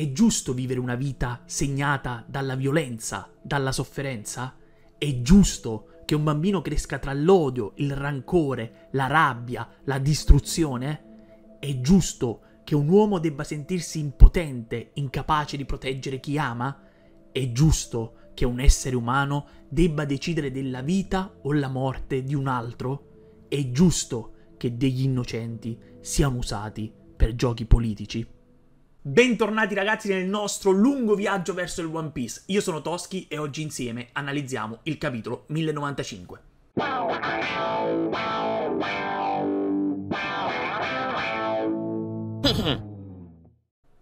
È giusto vivere una vita segnata dalla violenza, dalla sofferenza? È giusto che un bambino cresca tra l'odio, il rancore, la rabbia, la distruzione? È giusto che un uomo debba sentirsi impotente, incapace di proteggere chi ama? È giusto che un essere umano debba decidere della vita o la morte di un altro? È giusto che degli innocenti siano usati per giochi politici? Bentornati ragazzi nel nostro lungo viaggio verso il One Piece. Io sono Toschi e oggi insieme analizziamo il capitolo 1095.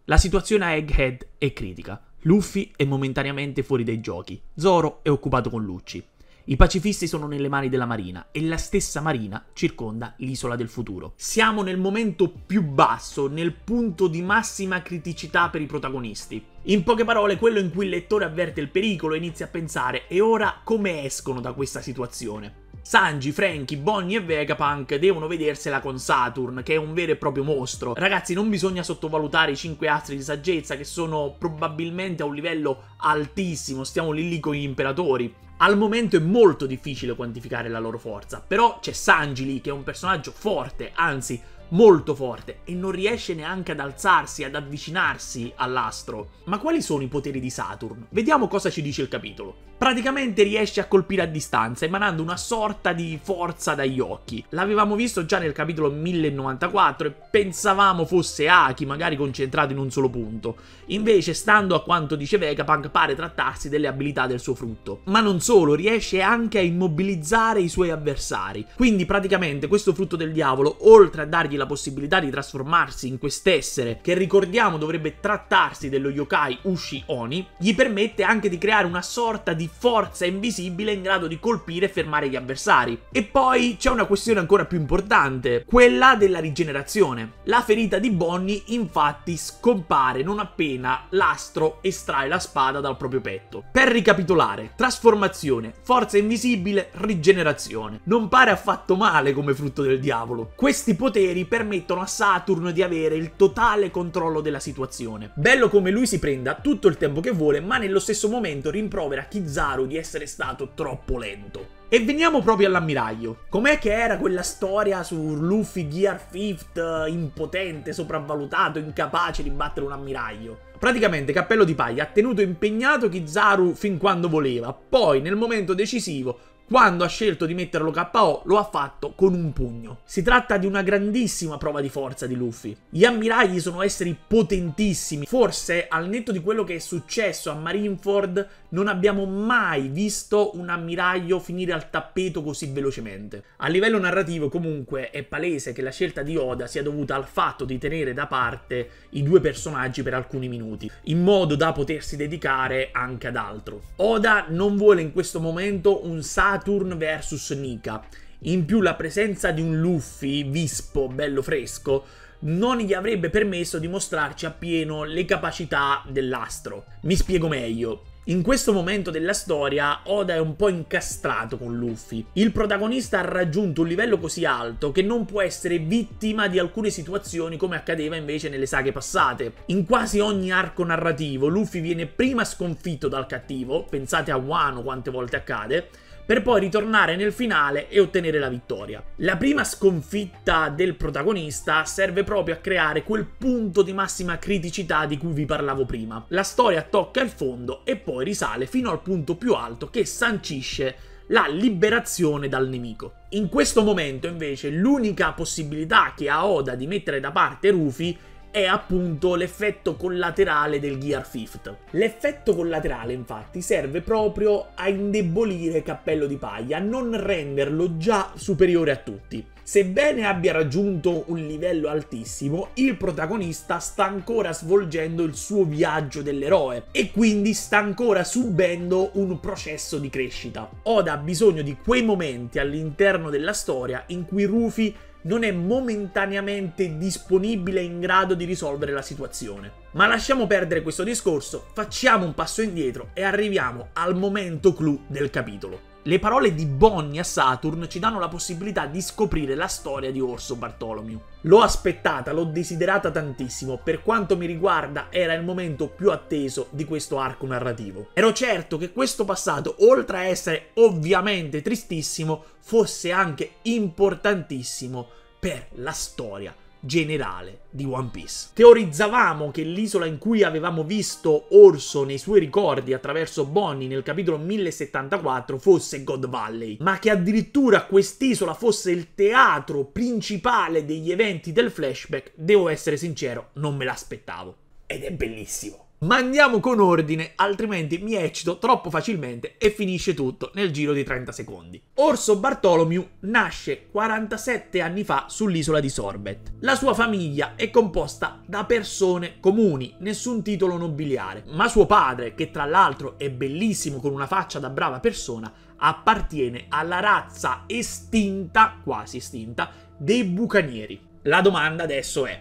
La situazione a Egghead è critica. Luffy è momentaneamente fuori dai giochi, Zoro è occupato con Lucci. I pacifisti sono nelle mani della Marina e la stessa Marina circonda l'isola del futuro. Siamo nel momento più basso, nel punto di massima criticità per i protagonisti. In poche parole, quello in cui il lettore avverte il pericolo e inizia a pensare e ora come escono da questa situazione? Sanji, Frankie, Bonnie e Vegapunk devono vedersela con Saturn, che è un vero e proprio mostro. Ragazzi, non bisogna sottovalutare i cinque astri di saggezza, che sono probabilmente a un livello altissimo, stiamo lì lì con gli imperatori. Al momento è molto difficile quantificare la loro forza, però c'è Sanji lì che è un personaggio forte, anzi molto forte, e non riesce neanche ad alzarsi, ad avvicinarsi all'astro. Ma quali sono i poteri di Saturn? Vediamo cosa ci dice il capitolo praticamente riesce a colpire a distanza, emanando una sorta di forza dagli occhi. L'avevamo visto già nel capitolo 1094 e pensavamo fosse Aki, magari concentrato in un solo punto. Invece, stando a quanto dice Vegapunk, pare trattarsi delle abilità del suo frutto. Ma non solo, riesce anche a immobilizzare i suoi avversari. Quindi, praticamente, questo frutto del diavolo, oltre a dargli la possibilità di trasformarsi in quest'essere, che ricordiamo dovrebbe trattarsi dello yokai Ushi Oni, gli permette anche di creare una sorta di forza invisibile in grado di colpire e fermare gli avversari. E poi c'è una questione ancora più importante, quella della rigenerazione. La ferita di Bonnie infatti scompare non appena l'astro estrae la spada dal proprio petto. Per ricapitolare, trasformazione, forza invisibile, rigenerazione. Non pare affatto male come frutto del diavolo. Questi poteri permettono a Saturn di avere il totale controllo della situazione. Bello come lui si prenda tutto il tempo che vuole, ma nello stesso momento rimprovera chi Kizaru di essere stato troppo lento. E veniamo proprio all'ammiraglio. Com'è che era quella storia su Luffy Gear Fifth eh, impotente, sopravvalutato, incapace di battere un ammiraglio? Praticamente Cappello di Paglia ha tenuto impegnato Kizaru fin quando voleva, poi nel momento decisivo quando ha scelto di metterlo KO, lo ha fatto con un pugno. Si tratta di una grandissima prova di forza di Luffy. Gli ammiragli sono esseri potentissimi. Forse, al netto di quello che è successo a Marineford, non abbiamo mai visto un ammiraglio finire al tappeto così velocemente. A livello narrativo, comunque, è palese che la scelta di Oda sia dovuta al fatto di tenere da parte i due personaggi per alcuni minuti, in modo da potersi dedicare anche ad altro. Oda non vuole in questo momento un saggio Saturn vs Nika. In più la presenza di un Luffy vispo, bello fresco, non gli avrebbe permesso di mostrarci appieno le capacità dell'astro. Mi spiego meglio. In questo momento della storia Oda è un po' incastrato con Luffy. Il protagonista ha raggiunto un livello così alto che non può essere vittima di alcune situazioni come accadeva invece nelle saghe passate. In quasi ogni arco narrativo Luffy viene prima sconfitto dal cattivo, pensate a Wano quante volte accade, per poi ritornare nel finale e ottenere la vittoria. La prima sconfitta del protagonista serve proprio a creare quel punto di massima criticità di cui vi parlavo prima. La storia tocca il fondo e poi risale fino al punto più alto che sancisce la liberazione dal nemico. In questo momento invece l'unica possibilità che ha Oda di mettere da parte Rufy è appunto l'effetto collaterale del Gear Fifth. L'effetto collaterale infatti serve proprio a indebolire Cappello di Paglia, a non renderlo già superiore a tutti. Sebbene abbia raggiunto un livello altissimo, il protagonista sta ancora svolgendo il suo viaggio dell'eroe e quindi sta ancora subendo un processo di crescita. Oda ha bisogno di quei momenti all'interno della storia in cui Rufy non è momentaneamente disponibile e in grado di risolvere la situazione. Ma lasciamo perdere questo discorso, facciamo un passo indietro e arriviamo al momento clou del capitolo. Le parole di Bonnie a Saturn ci danno la possibilità di scoprire la storia di Orso Bartolomeo. L'ho aspettata, l'ho desiderata tantissimo, per quanto mi riguarda era il momento più atteso di questo arco narrativo. Ero certo che questo passato, oltre a essere ovviamente tristissimo, fosse anche importantissimo per la storia generale di One Piece. Teorizzavamo che l'isola in cui avevamo visto Orso nei suoi ricordi attraverso Bonnie nel capitolo 1074 fosse God Valley, ma che addirittura quest'isola fosse il teatro principale degli eventi del flashback, devo essere sincero, non me l'aspettavo. Ed è bellissimo. Ma andiamo con ordine, altrimenti mi eccito troppo facilmente e finisce tutto nel giro di 30 secondi. Orso Bartolomeu nasce 47 anni fa sull'isola di Sorbet. La sua famiglia è composta da persone comuni, nessun titolo nobiliare, ma suo padre, che tra l'altro è bellissimo con una faccia da brava persona, appartiene alla razza estinta, quasi estinta, dei bucanieri. La domanda adesso è,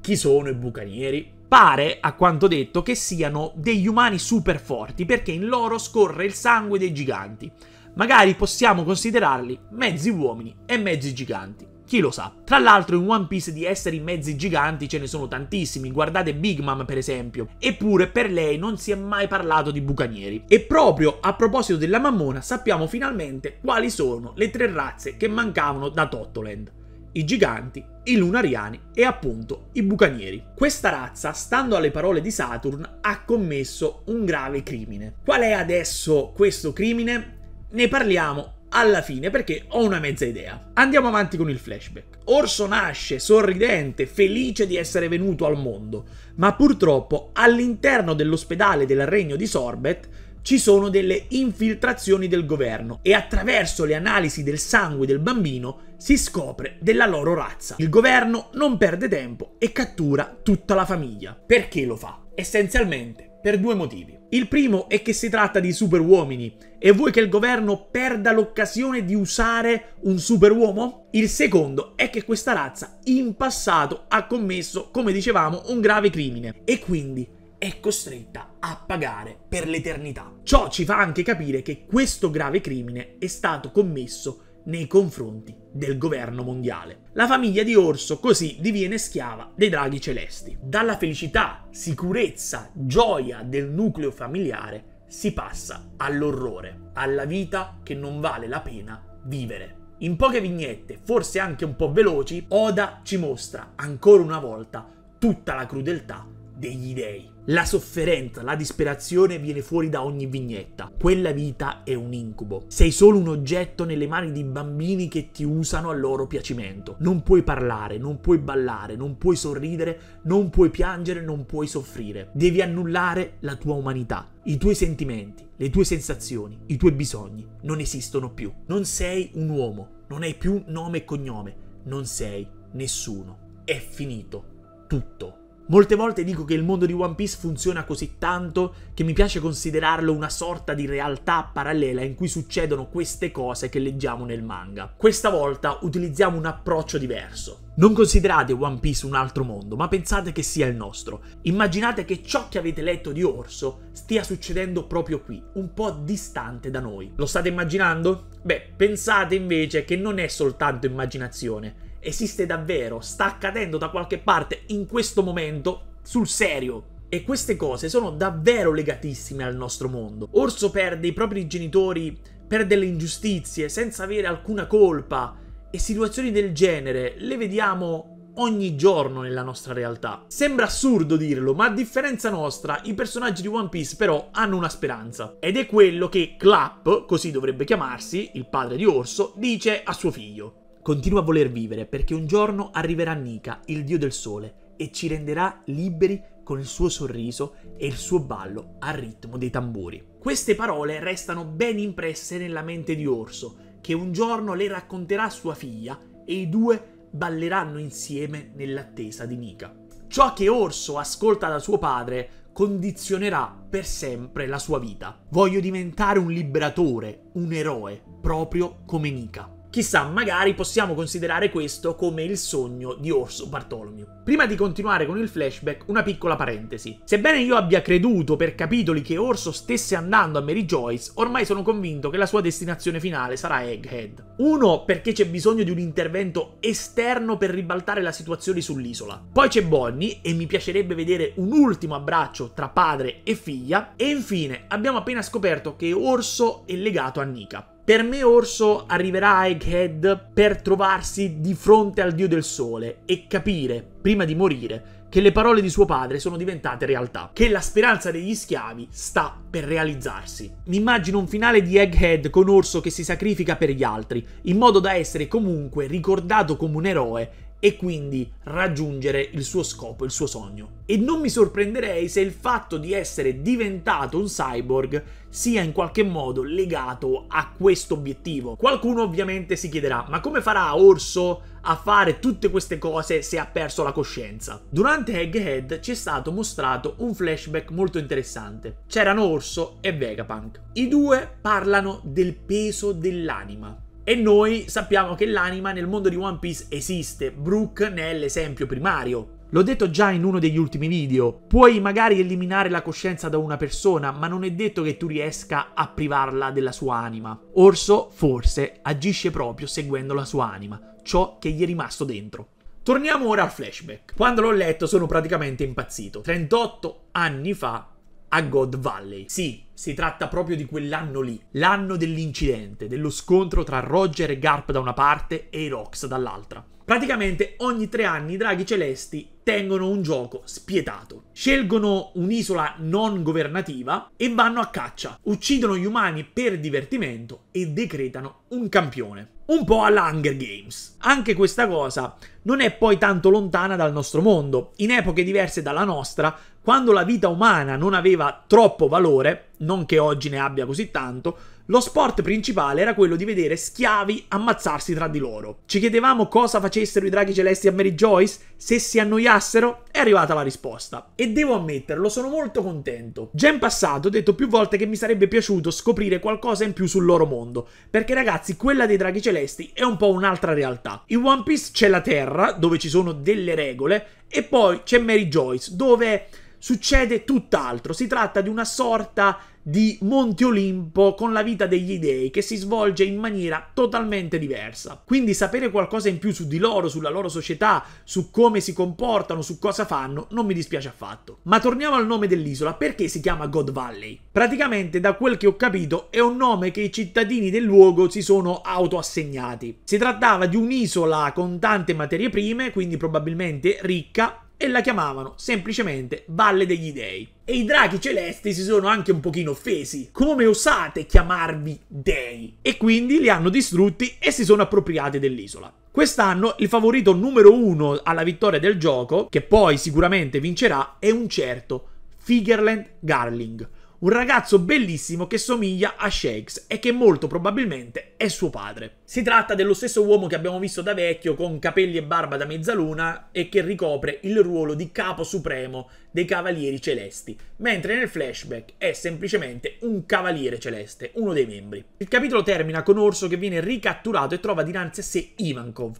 chi sono i bucanieri? pare, a quanto detto, che siano degli umani super forti perché in loro scorre il sangue dei giganti. Magari possiamo considerarli mezzi uomini e mezzi giganti. Chi lo sa? Tra l'altro in One Piece di esseri mezzi giganti ce ne sono tantissimi, guardate Big Mom per esempio. Eppure per lei non si è mai parlato di bucanieri. E proprio a proposito della mammona sappiamo finalmente quali sono le tre razze che mancavano da Tottoland i giganti, i lunariani e appunto i bucanieri. Questa razza, stando alle parole di Saturn, ha commesso un grave crimine. Qual è adesso questo crimine? Ne parliamo alla fine perché ho una mezza idea. Andiamo avanti con il flashback. Orso nasce sorridente, felice di essere venuto al mondo, ma purtroppo all'interno dell'ospedale del regno di Sorbet ci sono delle infiltrazioni del governo e attraverso le analisi del sangue del bambino si scopre della loro razza. Il governo non perde tempo e cattura tutta la famiglia. Perché lo fa? Essenzialmente per due motivi. Il primo è che si tratta di superuomini e vuoi che il governo perda l'occasione di usare un superuomo? Il secondo è che questa razza in passato ha commesso, come dicevamo, un grave crimine e quindi è costretta a pagare per l'eternità. Ciò ci fa anche capire che questo grave crimine è stato commesso nei confronti del governo mondiale. La famiglia di Orso così diviene schiava dei draghi celesti. Dalla felicità, sicurezza, gioia del nucleo familiare si passa all'orrore, alla vita che non vale la pena vivere. In poche vignette, forse anche un po' veloci, Oda ci mostra ancora una volta tutta la crudeltà degli dei. La sofferenza, la disperazione viene fuori da ogni vignetta. Quella vita è un incubo. Sei solo un oggetto nelle mani di bambini che ti usano a loro piacimento. Non puoi parlare, non puoi ballare, non puoi sorridere, non puoi piangere, non puoi soffrire. Devi annullare la tua umanità. I tuoi sentimenti, le tue sensazioni, i tuoi bisogni non esistono più. Non sei un uomo, non hai più nome e cognome, non sei nessuno. È finito tutto. Molte volte dico che il mondo di One Piece funziona così tanto che mi piace considerarlo una sorta di realtà parallela in cui succedono queste cose che leggiamo nel manga. Questa volta utilizziamo un approccio diverso. Non considerate One Piece un altro mondo, ma pensate che sia il nostro. Immaginate che ciò che avete letto di Orso stia succedendo proprio qui, un po' distante da noi. Lo state immaginando? Beh, pensate invece che non è soltanto immaginazione esiste davvero, sta accadendo da qualche parte in questo momento, sul serio. E queste cose sono davvero legatissime al nostro mondo. Orso perde i propri genitori per delle ingiustizie, senza avere alcuna colpa, e situazioni del genere le vediamo ogni giorno nella nostra realtà. Sembra assurdo dirlo, ma a differenza nostra, i personaggi di One Piece però hanno una speranza. Ed è quello che Clap, così dovrebbe chiamarsi, il padre di Orso, dice a suo figlio. Continua a voler vivere perché un giorno arriverà Nika, il dio del sole, e ci renderà liberi con il suo sorriso e il suo ballo al ritmo dei tamburi. Queste parole restano ben impresse nella mente di Orso, che un giorno le racconterà a sua figlia e i due balleranno insieme nell'attesa di Nika. Ciò che Orso ascolta da suo padre condizionerà per sempre la sua vita. Voglio diventare un liberatore, un eroe, proprio come Nika. Chissà, magari possiamo considerare questo come il sogno di Orso Bartolomeo. Prima di continuare con il flashback, una piccola parentesi. Sebbene io abbia creduto per capitoli che Orso stesse andando a Mary Joyce, ormai sono convinto che la sua destinazione finale sarà Egghead. Uno, perché c'è bisogno di un intervento esterno per ribaltare la situazione sull'isola. Poi c'è Bonnie, e mi piacerebbe vedere un ultimo abbraccio tra padre e figlia. E infine, abbiamo appena scoperto che Orso è legato a Nika. Per me Orso arriverà a Egghead per trovarsi di fronte al dio del sole e capire, prima di morire, che le parole di suo padre sono diventate realtà, che la speranza degli schiavi sta per realizzarsi. Mi immagino un finale di Egghead con Orso che si sacrifica per gli altri, in modo da essere comunque ricordato come un eroe e quindi raggiungere il suo scopo, il suo sogno. E non mi sorprenderei se il fatto di essere diventato un cyborg sia in qualche modo legato a questo obiettivo. Qualcuno ovviamente si chiederà, ma come farà Orso a fare tutte queste cose se ha perso la coscienza? Durante Egghead ci è stato mostrato un flashback molto interessante. C'erano Orso e Vegapunk. I due parlano del peso dell'anima. E noi sappiamo che l'anima nel mondo di One Piece esiste, Brook ne è l'esempio primario. L'ho detto già in uno degli ultimi video, puoi magari eliminare la coscienza da una persona, ma non è detto che tu riesca a privarla della sua anima. Orso, forse, agisce proprio seguendo la sua anima, ciò che gli è rimasto dentro. Torniamo ora al flashback. Quando l'ho letto sono praticamente impazzito. 38 anni fa a God Valley. Sì, si tratta proprio di quell'anno lì, l'anno dell'incidente, dello scontro tra Roger e Garp da una parte e i Rox dall'altra. Praticamente ogni tre anni i draghi celesti tengono un gioco spietato. Scelgono un'isola non governativa e vanno a caccia, uccidono gli umani per divertimento e decretano un campione. Un po' alla Hunger Games. Anche questa cosa non è poi tanto lontana dal nostro mondo. In epoche diverse dalla nostra, quando la vita umana non aveva troppo valore, non che oggi ne abbia così tanto, lo sport principale era quello di vedere schiavi ammazzarsi tra di loro. Ci chiedevamo cosa facessero i draghi celesti a Mary Joyce? Se si annoiassero? È arrivata la risposta. E devo ammetterlo, sono molto contento. Già in passato ho detto più volte che mi sarebbe piaciuto scoprire qualcosa in più sul loro mondo, perché ragazzi, quella dei draghi celesti è un po' un'altra realtà. In One Piece c'è la Terra, dove ci sono delle regole, e poi c'è Mary Joyce, dove succede tutt'altro. Si tratta di una sorta di Monte Olimpo con la vita degli dei che si svolge in maniera totalmente diversa. Quindi sapere qualcosa in più su di loro, sulla loro società, su come si comportano, su cosa fanno, non mi dispiace affatto. Ma torniamo al nome dell'isola, perché si chiama God Valley? Praticamente da quel che ho capito è un nome che i cittadini del luogo si sono autoassegnati. Si trattava di un'isola con tante materie prime, quindi probabilmente ricca, e la chiamavano semplicemente Valle degli Dei. E i draghi celesti si sono anche un pochino offesi. Come osate chiamarvi dei? E quindi li hanno distrutti e si sono appropriati dell'isola. Quest'anno il favorito numero uno alla vittoria del gioco, che poi sicuramente vincerà, è un certo Figerland Garling un ragazzo bellissimo che somiglia a Shakes e che molto probabilmente è suo padre. Si tratta dello stesso uomo che abbiamo visto da vecchio con capelli e barba da mezzaluna e che ricopre il ruolo di capo supremo dei Cavalieri Celesti, mentre nel flashback è semplicemente un Cavaliere Celeste, uno dei membri. Il capitolo termina con Orso che viene ricatturato e trova dinanzi a sé Ivankov,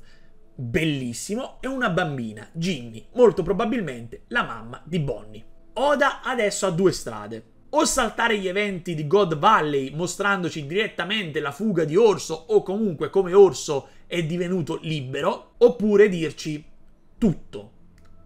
bellissimo, e una bambina, Ginny, molto probabilmente la mamma di Bonnie. Oda adesso ha due strade o saltare gli eventi di God Valley mostrandoci direttamente la fuga di Orso o comunque come Orso è divenuto libero, oppure dirci tutto,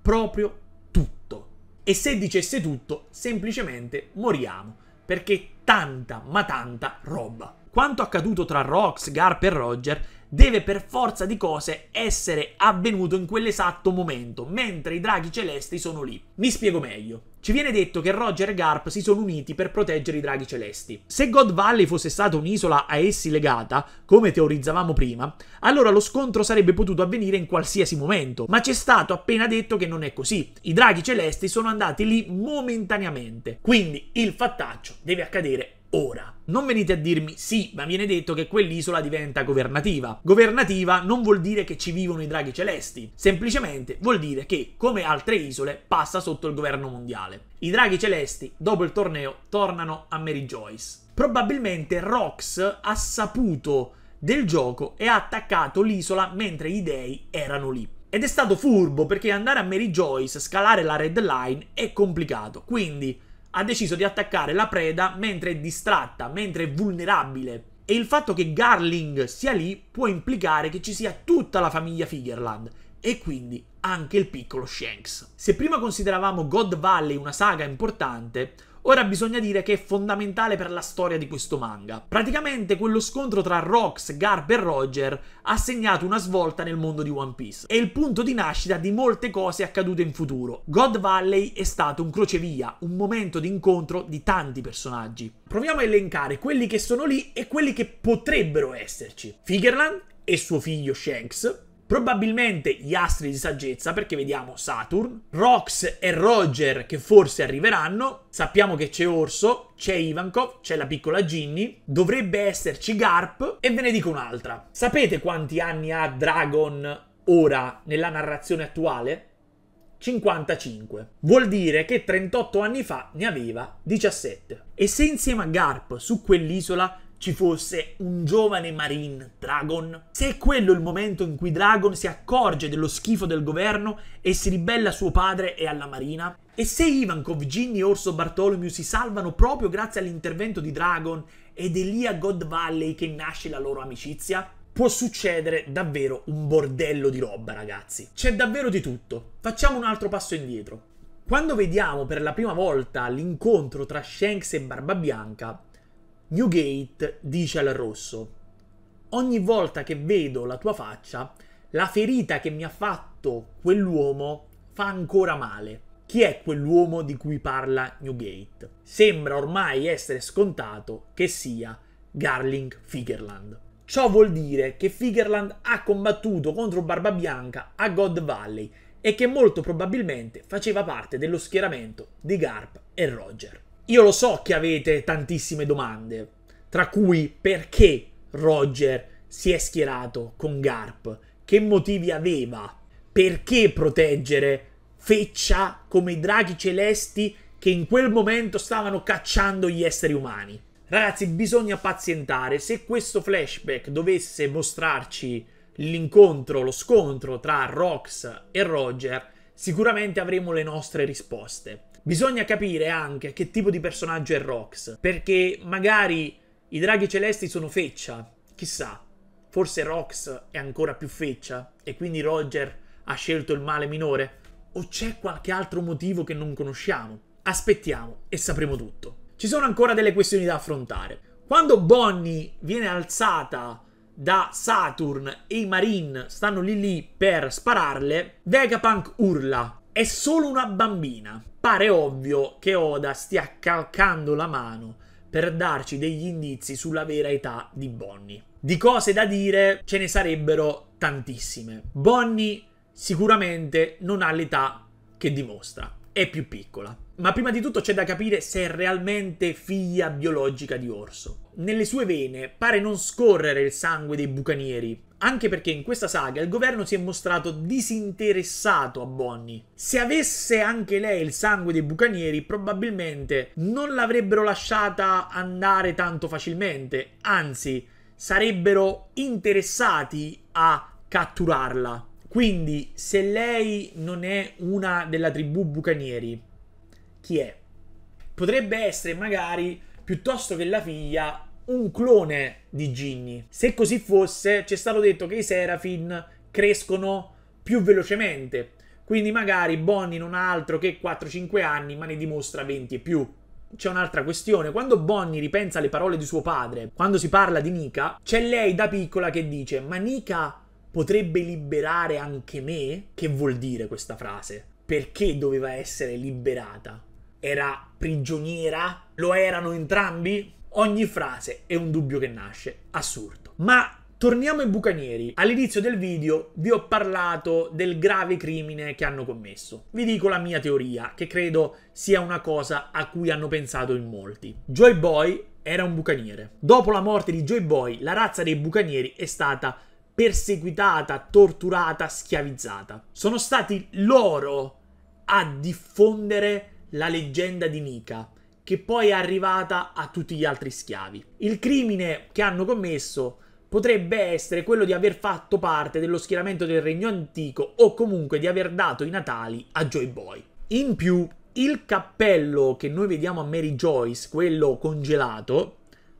proprio tutto. E se dicesse tutto, semplicemente moriamo, perché tanta ma tanta roba. Quanto accaduto tra Rox, Garp e Roger deve per forza di cose essere avvenuto in quell'esatto momento, mentre i draghi celesti sono lì. Mi spiego meglio. Ci viene detto che Roger e Garp si sono uniti per proteggere i draghi celesti. Se God Valley fosse stata un'isola a essi legata, come teorizzavamo prima, allora lo scontro sarebbe potuto avvenire in qualsiasi momento, ma c'è stato appena detto che non è così. I draghi celesti sono andati lì momentaneamente, quindi il fattaccio deve accadere ora. Non venite a dirmi sì, ma viene detto che quell'isola diventa governativa. Governativa non vuol dire che ci vivono i draghi celesti, semplicemente vuol dire che, come altre isole, passa sotto il governo mondiale. I draghi celesti, dopo il torneo, tornano a Mary Joyce. Probabilmente Rox ha saputo del gioco e ha attaccato l'isola mentre i dei erano lì. Ed è stato furbo perché andare a Mary Joyce, scalare la Red Line è complicato, quindi ha deciso di attaccare la preda mentre è distratta, mentre è vulnerabile. E il fatto che Garling sia lì può implicare che ci sia tutta la famiglia Figurland e quindi anche il piccolo Shanks. Se prima consideravamo God Valley una saga importante, Ora bisogna dire che è fondamentale per la storia di questo manga. Praticamente quello scontro tra Rox, Garp e Roger ha segnato una svolta nel mondo di One Piece. È il punto di nascita di molte cose accadute in futuro. God Valley è stato un crocevia, un momento di incontro di tanti personaggi. Proviamo a elencare quelli che sono lì e quelli che potrebbero esserci. Figurland e suo figlio Shanks, Probabilmente gli astri di saggezza, perché vediamo Saturn, Rox e Roger che forse arriveranno, sappiamo che c'è Orso, c'è Ivankov, c'è la piccola Ginny, dovrebbe esserci Garp e ve ne dico un'altra. Sapete quanti anni ha Dragon ora nella narrazione attuale? 55. Vuol dire che 38 anni fa ne aveva 17. E se insieme a Garp su quell'isola ci fosse un giovane Marine Dragon? Se è quello il momento in cui Dragon si accorge dello schifo del governo e si ribella a suo padre e alla Marina? E se Ivankov, Ginny e Orso Bartolomeo si salvano proprio grazie all'intervento di Dragon ed è lì a God Valley che nasce la loro amicizia? Può succedere davvero un bordello di roba, ragazzi. C'è davvero di tutto. Facciamo un altro passo indietro. Quando vediamo per la prima volta l'incontro tra Shanks e Barbabianca, Newgate dice al rosso: Ogni volta che vedo la tua faccia, la ferita che mi ha fatto quell'uomo fa ancora male. Chi è quell'uomo di cui parla Newgate? Sembra ormai essere scontato che sia Garling Figerland. Ciò vuol dire che Figerland ha combattuto contro Barbabianca a God Valley e che molto probabilmente faceva parte dello schieramento di Garp e Roger. Io lo so che avete tantissime domande, tra cui perché Roger si è schierato con Garp, che motivi aveva, perché proteggere Feccia come i draghi celesti che in quel momento stavano cacciando gli esseri umani. Ragazzi, bisogna pazientare. Se questo flashback dovesse mostrarci l'incontro, lo scontro tra Rox e Roger, sicuramente avremo le nostre risposte. Bisogna capire anche che tipo di personaggio è Rox, perché magari i draghi celesti sono feccia, chissà, forse Rox è ancora più feccia e quindi Roger ha scelto il male minore? O c'è qualche altro motivo che non conosciamo? Aspettiamo e sapremo tutto. Ci sono ancora delle questioni da affrontare. Quando Bonnie viene alzata da Saturn e i Marine stanno lì lì per spararle, Vegapunk urla è solo una bambina. Pare ovvio che Oda stia calcando la mano per darci degli indizi sulla vera età di Bonnie. Di cose da dire ce ne sarebbero tantissime. Bonnie sicuramente non ha l'età che dimostra è più piccola. Ma prima di tutto c'è da capire se è realmente figlia biologica di Orso. Nelle sue vene pare non scorrere il sangue dei bucanieri, anche perché in questa saga il governo si è mostrato disinteressato a Bonnie. Se avesse anche lei il sangue dei bucanieri, probabilmente non l'avrebbero lasciata andare tanto facilmente, anzi, sarebbero interessati a catturarla quindi, se lei non è una della tribù bucanieri, chi è? Potrebbe essere magari, piuttosto che la figlia, un clone di Ginny. Se così fosse, c'è stato detto che i Serafin crescono più velocemente. Quindi magari Bonnie non ha altro che 4-5 anni, ma ne dimostra 20 e più. C'è un'altra questione, quando Bonnie ripensa alle parole di suo padre, quando si parla di Nika, c'è lei da piccola che dice "Ma Nika potrebbe liberare anche me? Che vuol dire questa frase? Perché doveva essere liberata? Era prigioniera? Lo erano entrambi? Ogni frase è un dubbio che nasce, assurdo. Ma torniamo ai bucanieri. All'inizio del video vi ho parlato del grave crimine che hanno commesso. Vi dico la mia teoria, che credo sia una cosa a cui hanno pensato in molti. Joy Boy era un bucaniere. Dopo la morte di Joy Boy, la razza dei bucanieri è stata perseguitata, torturata, schiavizzata. Sono stati loro a diffondere la leggenda di Nika, che poi è arrivata a tutti gli altri schiavi. Il crimine che hanno commesso potrebbe essere quello di aver fatto parte dello schieramento del Regno Antico o comunque di aver dato i Natali a Joy Boy. In più, il cappello che noi vediamo a Mary Joyce, quello congelato,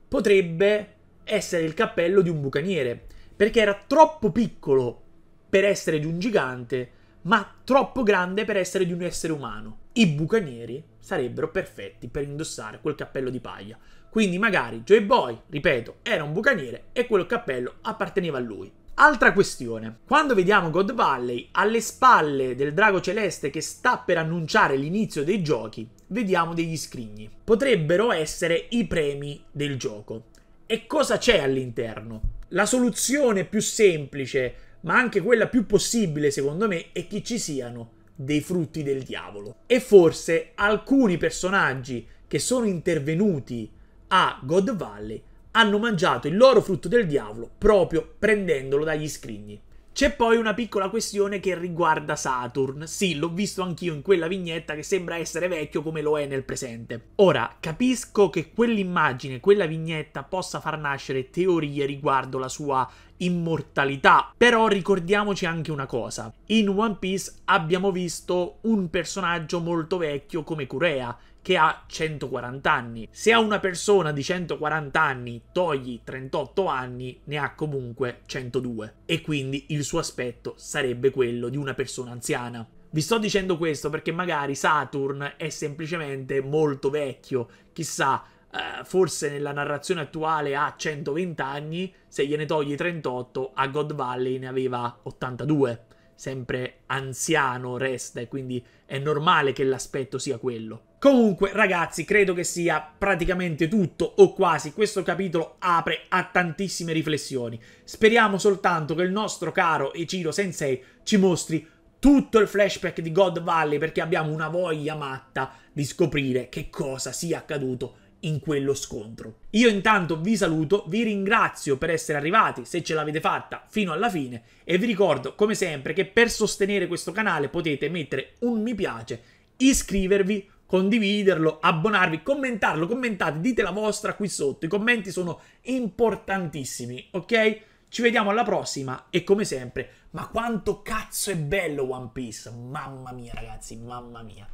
potrebbe essere il cappello di un bucaniere perché era troppo piccolo per essere di un gigante, ma troppo grande per essere di un essere umano. I bucanieri sarebbero perfetti per indossare quel cappello di paglia. Quindi magari Joy Boy, ripeto, era un bucaniere e quel cappello apparteneva a lui. Altra questione, quando vediamo God Valley alle spalle del drago celeste che sta per annunciare l'inizio dei giochi, vediamo degli scrigni. Potrebbero essere i premi del gioco. E cosa c'è all'interno? La soluzione più semplice, ma anche quella più possibile secondo me, è che ci siano dei frutti del diavolo. E forse alcuni personaggi che sono intervenuti a God Valley hanno mangiato il loro frutto del diavolo proprio prendendolo dagli scrigni. C'è poi una piccola questione che riguarda Saturn. Sì, l'ho visto anch'io in quella vignetta che sembra essere vecchio come lo è nel presente. Ora, capisco che quell'immagine, quella vignetta possa far nascere teorie riguardo la sua immortalità. Però ricordiamoci anche una cosa. In One Piece abbiamo visto un personaggio molto vecchio come Curea, che ha 140 anni. Se a una persona di 140 anni togli 38 anni, ne ha comunque 102 e quindi il suo aspetto sarebbe quello di una persona anziana. Vi sto dicendo questo perché magari Saturn è semplicemente molto vecchio, chissà, eh, forse nella narrazione attuale ha 120 anni, se gliene togli 38 a God Valley ne aveva 82. Sempre anziano resta e quindi è normale che l'aspetto sia quello. Comunque, ragazzi, credo che sia praticamente tutto o quasi. Questo capitolo apre a tantissime riflessioni. Speriamo soltanto che il nostro caro Ichiro Sensei ci mostri tutto il flashback di God Valley perché abbiamo una voglia matta di scoprire che cosa sia accaduto in quello scontro. Io intanto vi saluto, vi ringrazio per essere arrivati, se ce l'avete fatta, fino alla fine e vi ricordo come sempre che per sostenere questo canale potete mettere un mi piace, iscrivervi condividerlo, abbonarvi, commentarlo, commentate, dite la vostra qui sotto, i commenti sono importantissimi, ok? Ci vediamo alla prossima e come sempre, ma quanto cazzo è bello One Piece, mamma mia ragazzi, mamma mia.